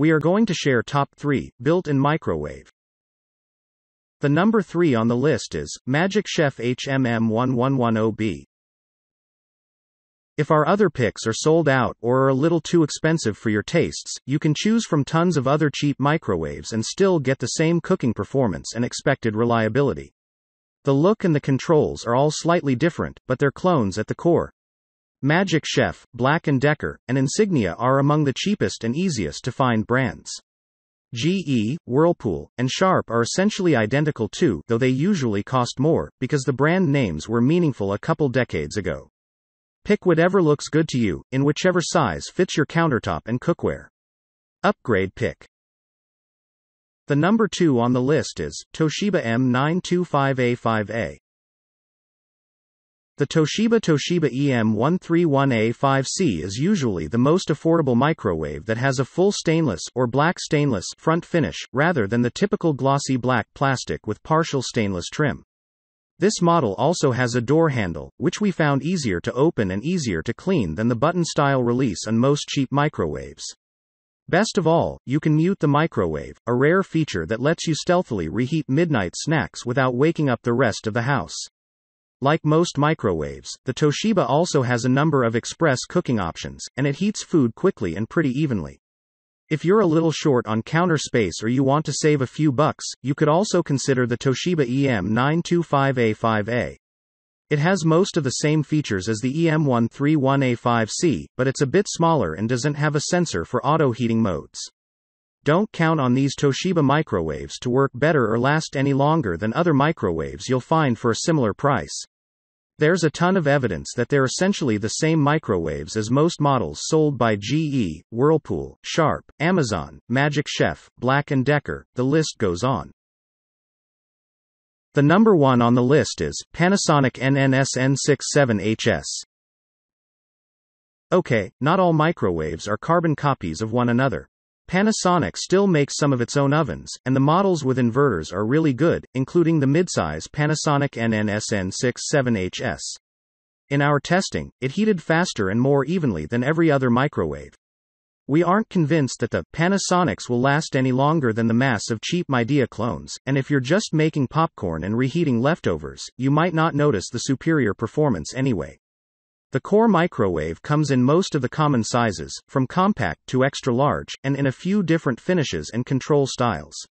We are going to share top 3 built-in microwave. The number 3 on the list is Magic Chef HMM1110B. If our other picks are sold out or are a little too expensive for your tastes, you can choose from tons of other cheap microwaves and still get the same cooking performance and expected reliability. The look and the controls are all slightly different, but they're clones at the core. Magic Chef, Black & Decker, and Insignia are among the cheapest and easiest to find brands. GE, Whirlpool, and Sharp are essentially identical too, though they usually cost more, because the brand names were meaningful a couple decades ago. Pick whatever looks good to you, in whichever size fits your countertop and cookware. Upgrade pick. The number 2 on the list is Toshiba M925A5A. The Toshiba Toshiba EM131A5C is usually the most affordable microwave that has a full stainless or black stainless front finish, rather than the typical glossy black plastic with partial stainless trim. This model also has a door handle, which we found easier to open and easier to clean than the button style release on most cheap microwaves. Best of all, you can mute the microwave, a rare feature that lets you stealthily reheat midnight snacks without waking up the rest of the house. Like most microwaves, the Toshiba also has a number of express cooking options, and it heats food quickly and pretty evenly. If you're a little short on counter space or you want to save a few bucks, you could also consider the Toshiba EM925A5A. It has most of the same features as the EM131A5C, but it's a bit smaller and doesn't have a sensor for auto heating modes. Don't count on these Toshiba microwaves to work better or last any longer than other microwaves you'll find for a similar price. There's a ton of evidence that they're essentially the same microwaves as most models sold by GE, Whirlpool, Sharp, Amazon, Magic Chef, Black & Decker, the list goes on. The number one on the list is Panasonic NNSN67HS. Okay, not all microwaves are carbon copies of one another. Panasonic still makes some of its own ovens, and the models with inverters are really good, including the midsize Panasonic NNSN67HS. In our testing, it heated faster and more evenly than every other microwave. We aren't convinced that the Panasonics will last any longer than the mass of cheap Midea clones, and if you're just making popcorn and reheating leftovers, you might not notice the superior performance anyway. The Core microwave comes in most of the common sizes, from compact to extra large, and in a few different finishes and control styles.